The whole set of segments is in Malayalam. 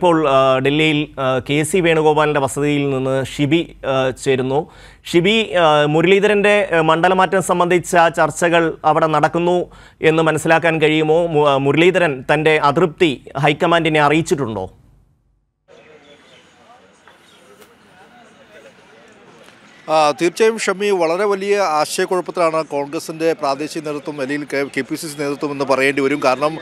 ഇപ്പോൾ ഡൽഹിയിൽ കെ സി വേണുഗോപാലിൻ്റെ വസതിയിൽ നിന്ന് ഷിബി ചേരുന്നു ഷിബി മുരളീധരൻ്റെ മണ്ഡലമാറ്റം സംബന്ധിച്ച ചർച്ചകൾ അവിടെ നടക്കുന്നു എന്ന് മനസ്സിലാക്കാൻ കഴിയുമോ മുരളീധരൻ തൻ്റെ അതൃപ്തി ഹൈക്കമാൻഡിനെ അറിയിച്ചിട്ടുണ്ടോ തീർച്ചയായും ഷമി വളരെ വലിയ ആശയക്കുഴപ്പത്തിലാണ് കോൺഗ്രസിൻ്റെ പ്രാദേശിക നേതൃത്വം അല്ലെങ്കിൽ കെ പി സി സി നേതൃത്വം എന്ന് പറയേണ്ടി വരും കാരണം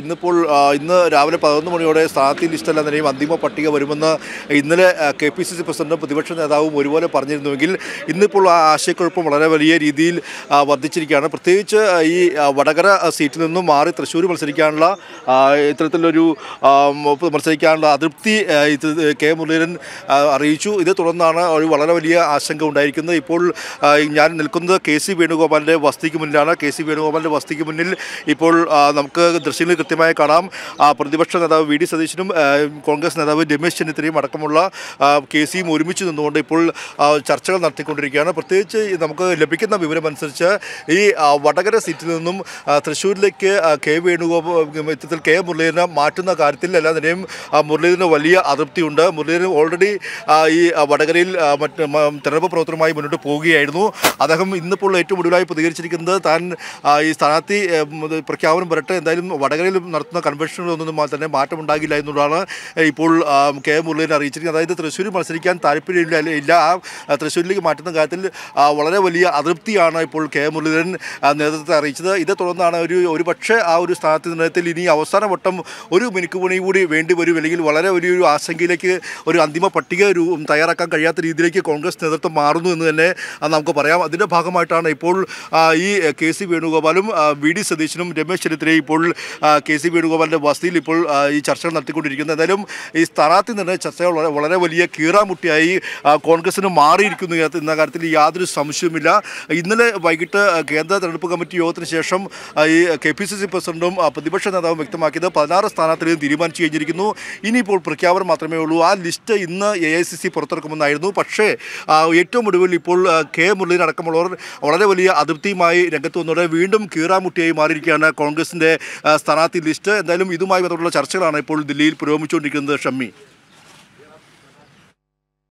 ഇന്നിപ്പോൾ ഇന്ന് രാവിലെ പതിനൊന്ന് മണിയോടെ സ്ഥാനാർത്ഥി ലിസ്റ്റ് എല്ലാ നിലയും അന്തിമ പട്ടിക വരുമെന്ന് ഇന്നലെ കെ പി സി സി പ്രസിഡന്റും പ്രതിപക്ഷ നേതാവും ഒരുപോലെ പറഞ്ഞിരുന്നുവെങ്കിൽ ഇന്നിപ്പോൾ ആ ആശയക്കുഴപ്പം വളരെ വലിയ രീതിയിൽ വർദ്ധിച്ചിരിക്കുകയാണ് പ്രത്യേകിച്ച് ഈ വടകര സീറ്റിൽ നിന്നും മാറി തൃശ്ശൂർ മത്സരിക്കാനുള്ള ഇത്തരത്തിലൊരു മത്സരിക്കാനുള്ള അതൃപ്തി കെ മുരളീധരൻ അറിയിച്ചു ഇതേ തുടർന്നാണ് ഒരു വളരെ വലിയ ആശ ആശങ്ക ഉണ്ടായിരിക്കുന്നത് ഇപ്പോൾ ഞാൻ നിൽക്കുന്നത് കെ സി വേണുഗോപാലിൻ്റെ വസ്തിക്ക് മുന്നിലാണ് കെ സി വേണുഗോപാലിൻ്റെ വസ്തിക്ക് മുന്നിൽ ഇപ്പോൾ നമുക്ക് ദൃശ്യങ്ങൾ കൃത്യമായി കാണാം പ്രതിപക്ഷ നേതാവ് വി ഡി സതീശനും കോൺഗ്രസ് നേതാവ് രമേശ് ചെന്നിത്തലയും അടക്കമുള്ള കെ സിയും ഒരുമിച്ച് നിന്നുകൊണ്ട് ഇപ്പോൾ ചർച്ചകൾ നടത്തിക്കൊണ്ടിരിക്കുകയാണ് പ്രത്യേകിച്ച് നമുക്ക് ലഭിക്കുന്ന വിവരമനുസരിച്ച് ഈ വടകര സീറ്റിൽ നിന്നും തൃശ്ശൂരിലേക്ക് കെ വേണുഗോപാൽ മൊത്തത്തിൽ കെ മുരളീധരനെ മാറ്റുന്ന കാര്യത്തിൽ നിലയും മുരളീധരന് വലിയ അതൃപ്തിയുണ്ട് മുരളീധരൻ ഓൾറെഡി ഈ വടകരയിൽ മറ്റ് പ്രവർത്തനവുമായി മുന്നോട്ട് പോവുകയായിരുന്നു അദ്ദേഹം ഇന്നിപ്പോൾ ഏറ്റവും ഒടുവിലായി പ്രതികരിച്ചിരിക്കുന്നത് താൻ ഈ സ്ഥാനാർത്ഥി പ്രഖ്യാപനം വരട്ടെ എന്തായാലും വടകരയിൽ നടത്തുന്ന കൺവെൻഷനുകളൊന്നും തന്നെ മാറ്റമുണ്ടാകില്ല എന്നുള്ളതാണ് ഇപ്പോൾ കെ മുരളീനെ അറിയിച്ചിരിക്കുന്നത് അതായത് തൃശ്ശൂർ മത്സരിക്കാൻ താല്പര്യമില്ല ഇല്ല ആ തൃശ്ശൂരിലേക്ക് മാറ്റുന്ന കാര്യത്തിൽ വളരെ വലിയ അതൃപ്തിയാണ് ഇപ്പോൾ കെ മുരളീധരൻ നേതൃത്വത്തെ അറിയിച്ചത് ഇതേ തുടർന്നാണ് ഒരു ഒരുപക്ഷേ ആ ഒരു സ്ഥാനാർത്ഥി നിർണയത്തിൽ ഇനി അവസാന വട്ടം ഒരു പണി കൂടി വേണ്ടി വരും അല്ലെങ്കിൽ വളരെ വലിയൊരു ആശങ്കയിലേക്ക് ഒരു അന്തിമ പട്ടിക തയ്യാറാക്കാൻ കഴിയാത്ത രീതിയിലേക്ക് കോൺഗ്രസ് നേതൃത്വം മാറുന്നു എന്ന് തന്നെ നമുക്ക് പറയാം അതിൻ്റെ ഭാഗമായിട്ടാണ് ഇപ്പോൾ ഈ കെ സി വേണുഗോപാലും വി ഡി സതീശനും രമേശ് ചെന്നിത്തലയും ഇപ്പോൾ കെ സി വേണുഗോപാലിൻ്റെ വസതിയിൽ ഇപ്പോൾ ഈ ചർച്ചകൾ നടത്തിക്കൊണ്ടിരിക്കുന്നത് എന്തായാലും ഈ സ്ഥാനാർത്ഥി നിർണ്ണയ ചർച്ചകൾ വളരെ വലിയ കീറാമുട്ടിയായി കോൺഗ്രസിന് മാറിയിരിക്കുന്നു എന്ന കാര്യത്തിൽ യാതൊരു സംശയവുമില്ല ഇന്നലെ വൈകിട്ട് കേന്ദ്ര തെരഞ്ഞെടുപ്പ് കമ്മിറ്റി യോഗത്തിന് ശേഷം ഈ കെ പി സി സി പ്രസിഡന്റും പ്രതിപക്ഷ നേതാവും വ്യക്തമാക്കിയത് പതിനാറ് സ്ഥാനാർത്ഥികളും തീരുമാനിച്ചു കഴിഞ്ഞിരിക്കുന്നു ഇനിയിപ്പോൾ പ്രഖ്യാപനം മാത്രമേ ഉള്ളൂ ആ ലിസ്റ്റ് ഇന്ന് എ ഐ സി സി പുറത്തിറക്കുമെന്നായിരുന്നു പക്ഷേ ഏറ്റവും ഒടുവിൽ ഇപ്പോൾ കെ മുരളീധരൻ അടക്കമുള്ളവർ വളരെ വലിയ അതൃപ്തിയുമായി രംഗത്ത് വന്നതോടെ വീണ്ടും കീറാമുട്ടിയായി മാറിയിരിക്കുകയാണ് കോൺഗ്രസിൻ്റെ സ്ഥാനാർത്ഥി ലിസ്റ്റ് എന്തായാലും ഇതുമായി ബന്ധപ്പെട്ടുള്ള ചർച്ചകളാണ് ഇപ്പോൾ ദില്ലിയിൽ പുരോഗമിച്ചുകൊണ്ടിരിക്കുന്നത് ഷമ്മി